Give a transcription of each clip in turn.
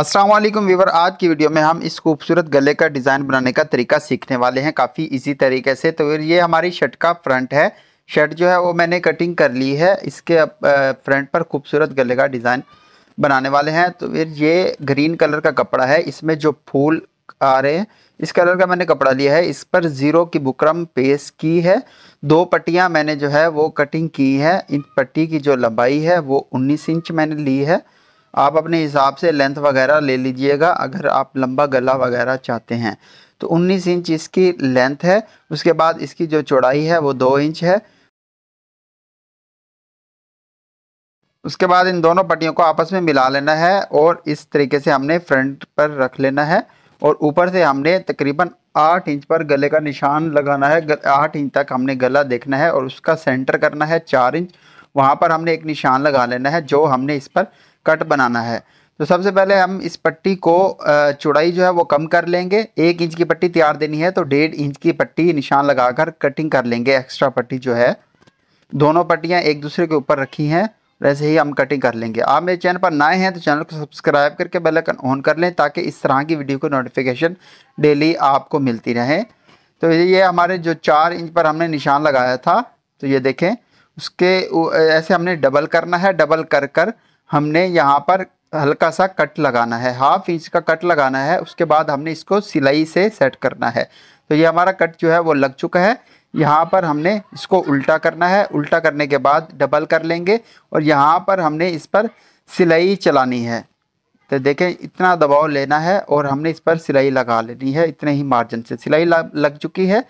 Aslam Weaver आज की video में हम इस खूबसूरत गले का डिज़ाइन बनाने का तरीका सीखने वाले हैं काफ़ी इजी तरीके से तो ये हमारी शर्ट का फ्रंट है शर्ट जो है वो मैंने कटिंग कर ली है इसके फ्रंट पर खूबसूरत गले का डिज़ाइन बनाने वाले हैं तो फिर ये ग्रीन कलर का कपड़ा है इसमें जो फूल आ रहे हैं इस कलर का मैंने कपड़ा लिया है इस पर ज़ीरो की बुकरम पेस की है दो पट्टियाँ मैंने जो है वो कटिंग की है इन पट्टी की जो लंबाई है वो उन्नीस इंच मैंने ली है आप अपने हिसाब से लेंथ वगैरह ले लीजिएगा अगर आप लंबा गला वगैरह चाहते हैं तो 19 इंच इसकी लेंथ है उसके बाद इसकी जो चौड़ाई है वो दो इंच है उसके बाद इन दोनों पट्टियों को आपस में मिला लेना है और इस तरीके से हमने फ्रंट पर रख लेना है और ऊपर से हमने तकरीबन आठ इंच पर गले का निशान लगाना है आठ इंच तक हमने गला देखना है और उसका सेंटर करना है चार इंच वहाँ पर हमने एक निशान लगा लेना है जो हमने इस पर कट बनाना है तो सबसे पहले हम इस पट्टी को चौड़ाई जो है वो कम कर लेंगे एक इंच की पट्टी तैयार देनी है तो डेढ़ इंच की पट्टी निशान लगाकर कटिंग कर लेंगे एक्स्ट्रा पट्टी जो है दोनों पट्टियाँ एक दूसरे के ऊपर रखी हैं वैसे ही हम कटिंग कर लेंगे आप मेरे चैनल पर नए हैं तो चैनल को सब्सक्राइब करके बेल आइकन ऑन कर लें ताकि इस तरह की वीडियो को नोटिफिकेशन डेली आपको मिलती रहे तो ये हमारे जो चार इंच पर हमने निशान लगाया था तो ये देखें उसके ऐसे हमने डबल करना है डबल कर कर हमने यहाँ पर हल्का सा कट लगाना है हाफ इंच का कट लगाना है उसके बाद हमने इसको सिलाई से सेट करना है तो ये हमारा कट जो है वो लग चुका है यहाँ पर हमने इसको उल्टा करना है उल्टा करने के बाद डबल कर लेंगे और यहाँ पर हमने इस पर सिलाई चलानी है तो देखें इतना दबाव लेना है और हमने इस पर सिलाई लगा लेनी है इतने ही मार्जिन से सिलाई लग चुकी है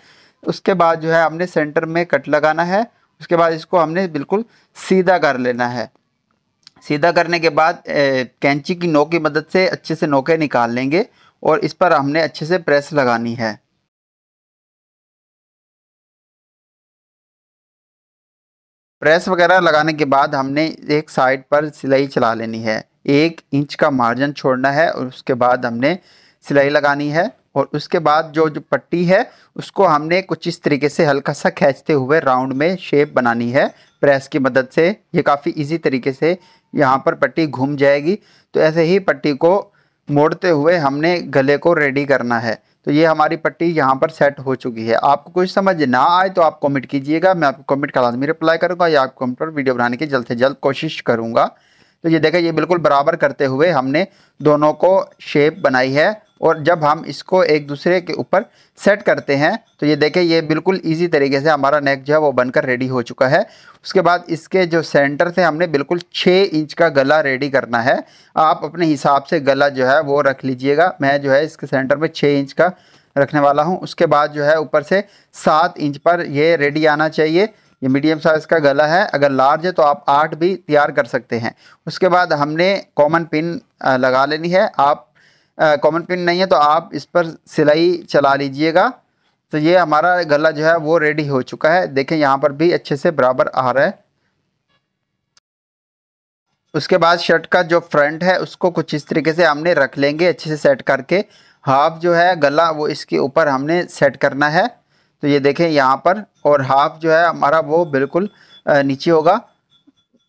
उसके बाद जो है हमने सेंटर में कट लगाना है उसके बाद इसको हमने बिल्कुल सीधा कर लेना है सीधा करने के बाद कैंची की नोक की मदद से अच्छे से नोके निकाल लेंगे और इस पर हमने अच्छे से प्रेस लगानी है प्रेस वगैरह लगाने के बाद हमने एक साइड पर सिलाई चला लेनी है एक इंच का मार्जिन छोड़ना है और उसके बाद हमने सिलाई लगानी है और उसके बाद जो जो पट्टी है उसको हमने कुछ इस तरीके से हल्का सा खींचते हुए राउंड में शेप बनानी है प्रेस की मदद से ये काफ़ी इजी तरीके से यहाँ पर पट्टी घूम जाएगी तो ऐसे ही पट्टी को मोड़ते हुए हमने गले को रेडी करना है तो ये हमारी पट्टी यहाँ पर सेट हो चुकी है आपको कुछ समझ ना आए तो आप कमेंट कीजिएगा मैं आपको कमेंट का लाजमी रिप्लाई करूँगा या आप कमेंट पर वीडियो बनाने की जल्द से जल्द कोशिश करूँगा तो ये देखें ये बिल्कुल बराबर करते हुए हमने दोनों को शेप बनाई है और जब हम इसको एक दूसरे के ऊपर सेट करते हैं तो ये देखें ये बिल्कुल इजी तरीके से हमारा नेक जो है वो बनकर रेडी हो चुका है उसके बाद इसके जो सेंटर से हमने बिल्कुल छः इंच का गला रेडी करना है आप अपने हिसाब से गला जो है वो रख लीजिएगा मैं जो है इसके सेंटर में छः इंच का रखने वाला हूँ उसके बाद जो है ऊपर से सात इंच पर ये रेडी आना चाहिए ये मीडियम साइज़ का गला है अगर लार्ज है तो आप आठ भी तैयार कर सकते हैं उसके बाद हमने कॉमन पिन लगा लेनी है आप कॉमन पिन नहीं है तो आप इस पर सिलाई चला लीजिएगा तो ये हमारा गला जो है वो रेडी हो चुका है देखें यहाँ पर भी अच्छे से बराबर आ रहा है उसके बाद शर्ट का जो फ्रंट है उसको कुछ इस तरीके से हमने रख लेंगे अच्छे से सेट करके हाफ जो है गला वो इसके ऊपर हमने सेट करना है तो ये देखें यहाँ पर और हाफ जो है हमारा वो बिल्कुल नीचे होगा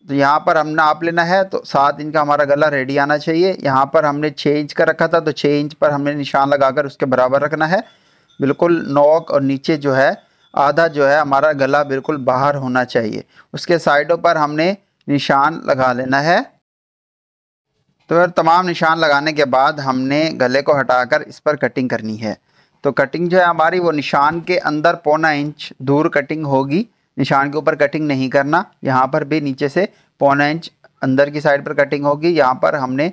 तो यहाँ पर हमने आप लेना है तो सात इंच का हमारा गला रेडी आना चाहिए यहाँ पर हमने छः इंच का रखा था तो छः इंच पर हमने निशान लगाकर उसके बराबर रखना है बिल्कुल नोक और नीचे जो है आधा जो है हमारा गला बिल्कुल बाहर होना चाहिए उसके साइडों पर हमने निशान लगा लेना है तो फिर तमाम निशान लगाने के बाद हमने गले को हटाकर इस पर कटिंग करनी है तो कटिंग जो है हमारी वो निशान के अंदर पौना इंच दूर कटिंग होगी निशान के ऊपर कटिंग नहीं करना यहाँ पर भी नीचे से पौना इंच अंदर की साइड पर कटिंग होगी यहाँ पर हमने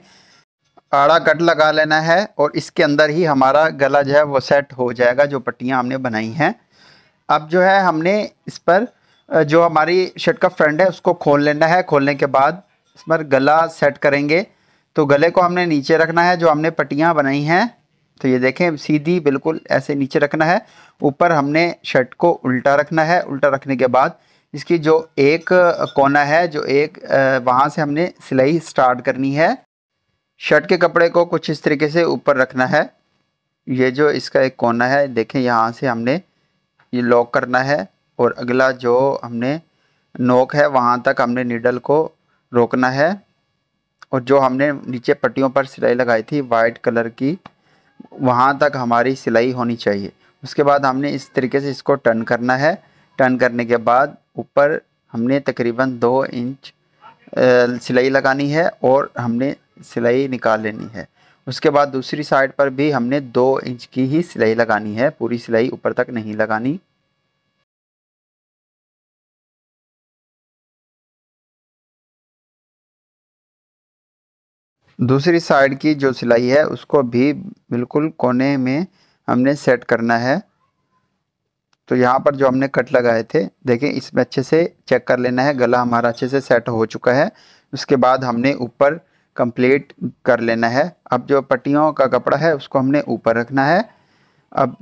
आड़ा कट लगा लेना है और इसके अंदर ही हमारा गला जो है वो सेट हो जाएगा जो पट्टियाँ हमने बनाई हैं अब जो है हमने इस पर जो हमारी शर्ट का फ्रंट है उसको खोल लेना है खोलने के बाद इस पर गला सेट करेंगे तो गले को हमने नीचे रखना है जो हमने पट्टियाँ बनाई हैं तो ये देखें सीधी बिल्कुल ऐसे नीचे रखना है ऊपर हमने शर्ट को उल्टा रखना है उल्टा रखने के बाद इसकी जो एक कोना है जो एक वहाँ से हमने सिलाई स्टार्ट करनी है शर्ट के कपड़े को कुछ इस तरीके से ऊपर रखना है ये जो इसका एक कोना है देखें यहाँ से हमने ये लॉक करना है और अगला जो हमने नोक है वहाँ तक हमने नीडल को रोकना है और जो हमने नीचे पट्टियों पर सिलाई लगाई थी वाइट कलर की वहाँ तक हमारी सिलाई होनी चाहिए उसके बाद हमने इस तरीके से इसको टर्न करना है टर्न करने के बाद ऊपर हमने तकरीबन दो इंच सिलाई लगानी है और हमने सिलाई निकाल लेनी है उसके बाद दूसरी साइड पर भी हमने दो इंच की ही सिलाई लगानी है पूरी सिलाई ऊपर तक नहीं लगानी दूसरी साइड की जो सिलाई है उसको भी बिल्कुल कोने में हमने सेट करना है तो यहाँ पर जो हमने कट लगाए थे देखें इसमें अच्छे से चेक कर लेना है गला हमारा अच्छे से सेट हो चुका है उसके बाद हमने ऊपर कंप्लीट कर लेना है अब जो पट्टियों का कपड़ा है उसको हमने ऊपर रखना है अब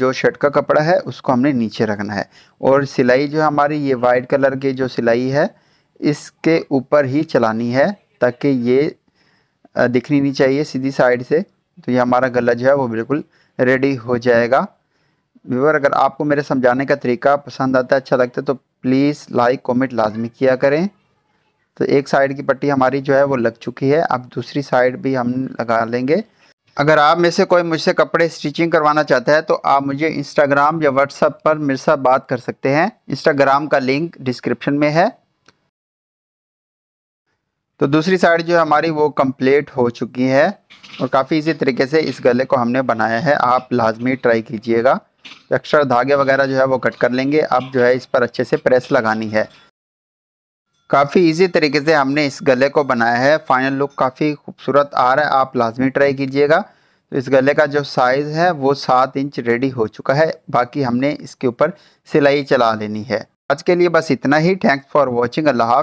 जो शर्ट का कपड़ा है उसको हमने नीचे रखना है और सिलाई जो हमारी ये वाइट कलर की जो सिलाई है इसके ऊपर ही चलानी है ताकि ये दिखनी नहीं चाहिए सीधी साइड से तो ये हमारा गला जो है वो बिल्कुल रेडी हो जाएगा व्यवर अगर आपको मेरे समझाने का तरीका पसंद आता है अच्छा लगता है तो प्लीज़ लाइक कमेंट लाजमी किया करें तो एक साइड की पट्टी हमारी जो है वो लग चुकी है अब दूसरी साइड भी हम लगा लेंगे अगर आप में से कोई मुझसे कपड़े स्टिचिंग करवाना चाहता है तो आप मुझे इंस्टाग्राम या व्हाट्सएप पर मेरे साथ बात कर सकते हैं इंस्टाग्राम का लिंक डिस्क्रिप्शन में है तो दूसरी साइड जो है हमारी वो कंप्लीट हो चुकी है और काफ़ी इसी तरीके से इस गले को हमने बनाया है आप लाजमी ट्राई कीजिएगा अक्सर धागे वगैरह जो है वो कट कर लेंगे अब जो है इस पर अच्छे से प्रेस लगानी है काफ़ी इजी तरीके से हमने इस गले को बनाया है फाइनल लुक काफ़ी खूबसूरत आ रहा है आप लाजमी ट्राई कीजिएगा तो इस गले का जो साइज़ है वो सात इंच रेडी हो चुका है बाकी हमने इसके ऊपर सिलाई चला लेनी है आज के लिए बस इतना ही थैंक्स फॉर वॉचिंग अल्लाह